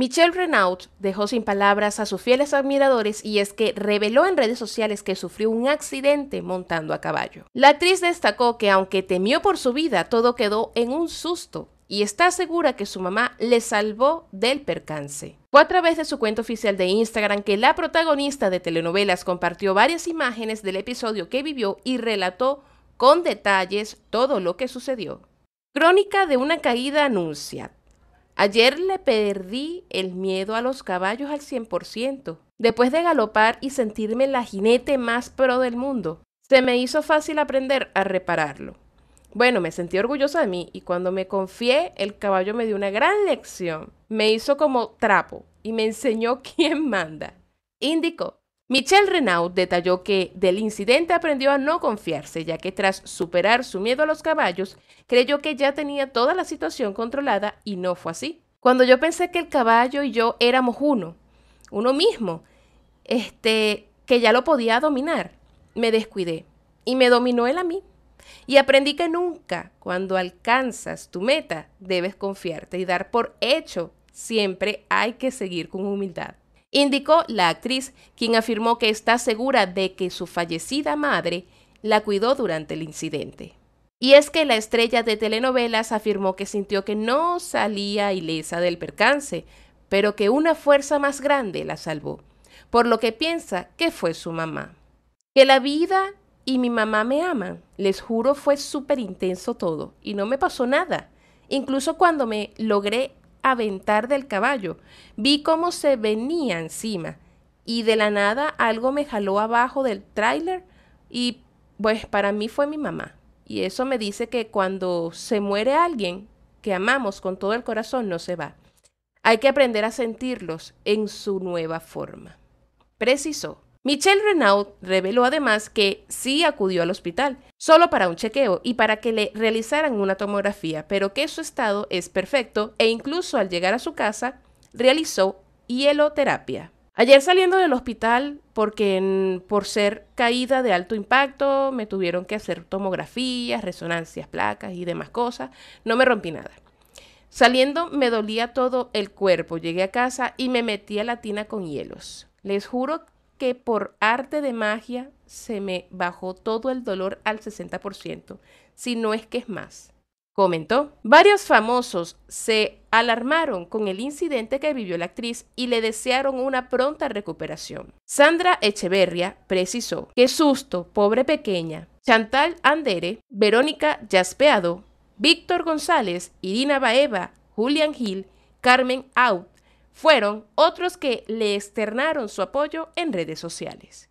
Michelle Renault dejó sin palabras a sus fieles admiradores y es que reveló en redes sociales que sufrió un accidente montando a caballo. La actriz destacó que aunque temió por su vida, todo quedó en un susto y está segura que su mamá le salvó del percance. Fue a través de su cuenta oficial de Instagram que la protagonista de telenovelas compartió varias imágenes del episodio que vivió y relató con detalles todo lo que sucedió. Crónica de una caída anuncia. Ayer le perdí el miedo a los caballos al 100%. Después de galopar y sentirme la jinete más pro del mundo, se me hizo fácil aprender a repararlo. Bueno, me sentí orgullosa de mí y cuando me confié, el caballo me dio una gran lección. Me hizo como trapo y me enseñó quién manda. Indicó Michelle Renaud detalló que del incidente aprendió a no confiarse, ya que tras superar su miedo a los caballos, creyó que ya tenía toda la situación controlada y no fue así. Cuando yo pensé que el caballo y yo éramos uno, uno mismo, este, que ya lo podía dominar, me descuidé y me dominó él a mí. Y aprendí que nunca, cuando alcanzas tu meta, debes confiarte y dar por hecho. Siempre hay que seguir con humildad indicó la actriz, quien afirmó que está segura de que su fallecida madre la cuidó durante el incidente. Y es que la estrella de telenovelas afirmó que sintió que no salía ilesa del percance, pero que una fuerza más grande la salvó, por lo que piensa que fue su mamá. Que la vida y mi mamá me aman. Les juro fue súper intenso todo y no me pasó nada. Incluso cuando me logré aventar del caballo. Vi cómo se venía encima y de la nada algo me jaló abajo del tráiler y pues para mí fue mi mamá. Y eso me dice que cuando se muere alguien que amamos con todo el corazón no se va. Hay que aprender a sentirlos en su nueva forma. Precisó. Michelle Renaud reveló además que sí acudió al hospital, solo para un chequeo y para que le realizaran una tomografía, pero que su estado es perfecto e incluso al llegar a su casa realizó hieloterapia. Ayer saliendo del hospital, porque por ser caída de alto impacto, me tuvieron que hacer tomografías, resonancias, placas y demás cosas, no me rompí nada. Saliendo me dolía todo el cuerpo, llegué a casa y me metí a la tina con hielos. Les juro que por arte de magia se me bajó todo el dolor al 60%, si no es que es más. Comentó, varios famosos se alarmaron con el incidente que vivió la actriz y le desearon una pronta recuperación. Sandra Echeverria precisó, qué susto, pobre pequeña. Chantal Andere, Verónica Yaspeado, Víctor González, Irina Baeva, Julian Gil, Carmen Out, fueron otros que le externaron su apoyo en redes sociales.